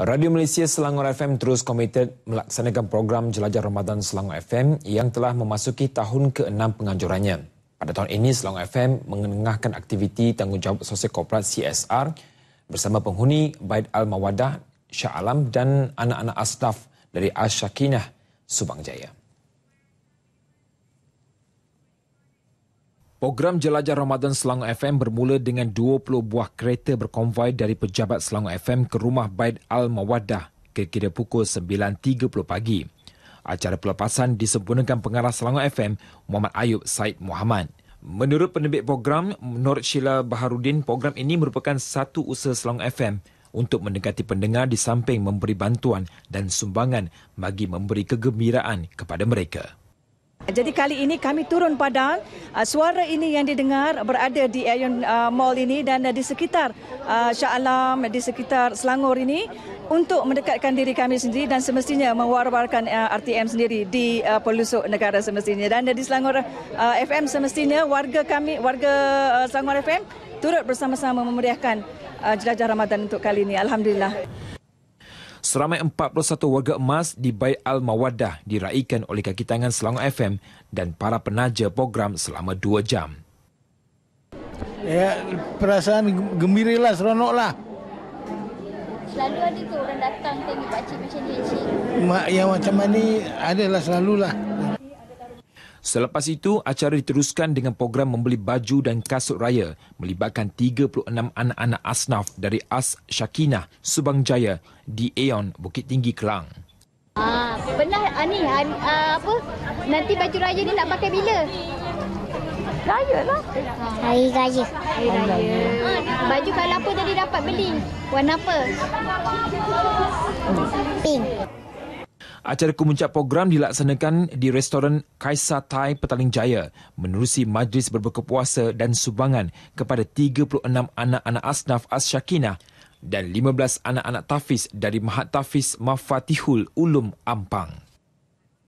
Radio Malaysia Selangor FM terus komited melaksanakan program Jelajah Ramadan Selangor FM yang telah memasuki tahun ke-6 penganjurannya. Pada tahun ini, Selangor FM mengenengahkan aktiviti tanggungjawab sosial korporat CSR bersama penghuni Baid Al-Mawadah, Syah Alam dan anak-anak asnaf dari Ash Subang Jaya. Program Jelajah Ramadan Selangor FM bermula dengan 20 buah kereta berkonvoi dari pejabat Selangor FM ke rumah Baid Al-Mawaddah kira-kira pukul 9.30 pagi. Acara pelepasan disempurnakan pengarah Selangor FM Muhammad Ayub Said Muhammad. Menurut penerbit program Nur Sheila Baharudin, program ini merupakan satu usaha Selangor FM untuk mendekati pendengar di samping memberi bantuan dan sumbangan bagi memberi kegembiraan kepada mereka. Jadi kali ini kami turun padang. Ah, suara ini yang didengar berada di Aeon ah, Mall ini dan di sekitar uh, Shah Alam, di sekitar Selangor ini untuk mendekatkan diri kami sendiri dan semestinya mewarbarkan RTM sendiri di uh, pelusuk negara semestinya. Dan di Selangor FM semestinya warga kami, warga Selangor FM turut bersama-sama memeriahkan uh, jelajah Ramadan untuk kali ini. Alhamdulillah seramai 41 warga emas di Bayi al mawadah diraikan oleh kaki tangan Selangor FM dan para penaja program selama 2 jam. Ya, perasaan gembiralah, lah, Selalu ada ke orang datang tengok pakcik macam ni, Mak yang macam ni adalah selalulah. Selepas itu, acara diteruskan dengan program membeli baju dan kasut raya melibatkan 36 anak-anak asnaf dari As Syakinah, Subang Jaya di Aeon, Bukit Tinggi, Kelang. Ah, pernah ah, ah, ni ah, apa? Nanti baju raya ni nak pakai bila? Raya lah. Hari raya. Hari raya. Ah, baju kalau apa tadi dapat beli? Warna apa? Pink. Acara kemuncak program dilaksanakan di restoran Kaisa Thai Petaling Jaya menerusi majlis berbuka puasa dan sumbangan kepada 36 anak-anak asnaf Asyakinah dan 15 anak-anak tafiz dari Mahat Tafiz Mafatihul Ulum Ampang.